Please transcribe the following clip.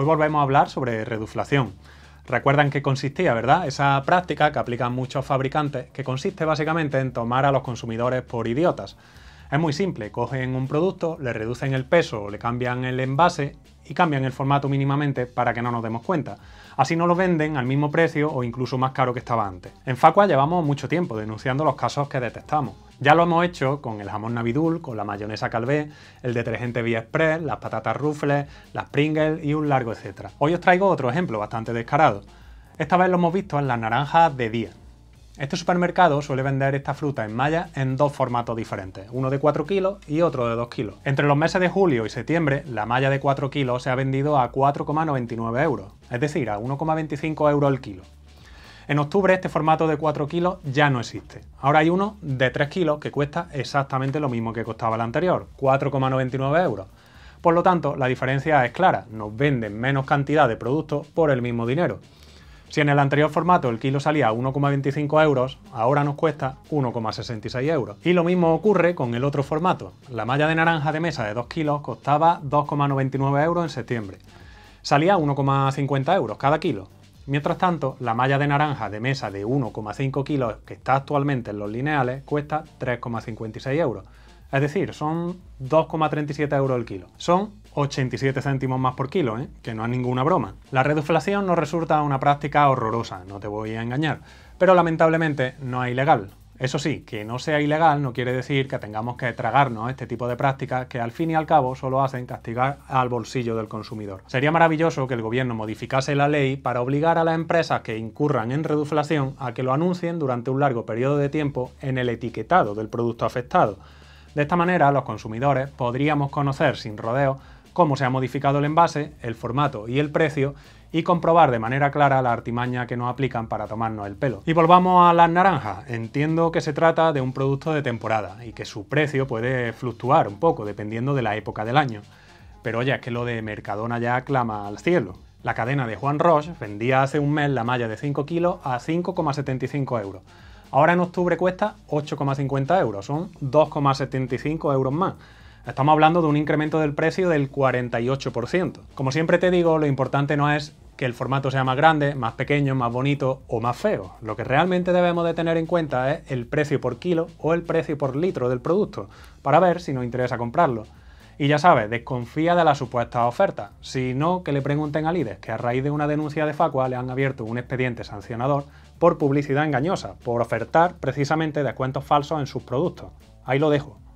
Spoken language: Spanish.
Hoy volvemos a hablar sobre reduflación. Recuerdan que consistía, ¿verdad? Esa práctica que aplican muchos fabricantes, que consiste básicamente en tomar a los consumidores por idiotas. Es muy simple, cogen un producto, le reducen el peso, le cambian el envase y cambian el formato mínimamente para que no nos demos cuenta. Así no lo venden al mismo precio o incluso más caro que estaba antes. En Facua llevamos mucho tiempo denunciando los casos que detectamos. Ya lo hemos hecho con el jamón Navidul, con la mayonesa Calvé, el detergente Vía las patatas Ruffles, las Pringles y un largo etcétera. Hoy os traigo otro ejemplo bastante descarado. Esta vez lo hemos visto en las naranjas de día. Este supermercado suele vender esta fruta en malla en dos formatos diferentes, uno de 4 kilos y otro de 2 kilos. Entre los meses de julio y septiembre, la malla de 4 kilos se ha vendido a 4,99 euros, es decir, a 1,25 euros el kilo. En octubre este formato de 4 kilos ya no existe. Ahora hay uno de 3 kilos que cuesta exactamente lo mismo que costaba el anterior, 4,99 euros. Por lo tanto, la diferencia es clara, nos venden menos cantidad de productos por el mismo dinero. Si en el anterior formato el kilo salía a 1,25 euros, ahora nos cuesta 1,66 euros. Y lo mismo ocurre con el otro formato. La malla de naranja de mesa de 2 kilos costaba 2,99 euros en septiembre. Salía 1,50 euros cada kilo. Mientras tanto, la malla de naranja de mesa de 1,5 kilos que está actualmente en los lineales cuesta 3,56 euros es decir, son 2,37 euros el kilo. Son 87 céntimos más por kilo, ¿eh? que no es ninguna broma. La reduflación nos resulta una práctica horrorosa, no te voy a engañar, pero lamentablemente no es ilegal. Eso sí, que no sea ilegal no quiere decir que tengamos que tragarnos este tipo de prácticas que al fin y al cabo solo hacen castigar al bolsillo del consumidor. Sería maravilloso que el gobierno modificase la ley para obligar a las empresas que incurran en reduflación a que lo anuncien durante un largo periodo de tiempo en el etiquetado del producto afectado de esta manera, los consumidores podríamos conocer sin rodeo cómo se ha modificado el envase, el formato y el precio y comprobar de manera clara la artimaña que nos aplican para tomarnos el pelo. Y volvamos a las naranjas. Entiendo que se trata de un producto de temporada y que su precio puede fluctuar un poco dependiendo de la época del año. Pero oye, es que lo de Mercadona ya clama al cielo. La cadena de Juan Roche vendía hace un mes la malla de 5 kilos a 5,75 euros Ahora en octubre cuesta 8,50 euros, son 2,75 euros más. Estamos hablando de un incremento del precio del 48%. Como siempre te digo, lo importante no es que el formato sea más grande, más pequeño, más bonito o más feo. Lo que realmente debemos de tener en cuenta es el precio por kilo o el precio por litro del producto, para ver si nos interesa comprarlo. Y ya sabes, desconfía de la supuesta oferta, Si no, que le pregunten a Lides que a raíz de una denuncia de Facua le han abierto un expediente sancionador por publicidad engañosa, por ofertar precisamente descuentos falsos en sus productos. Ahí lo dejo.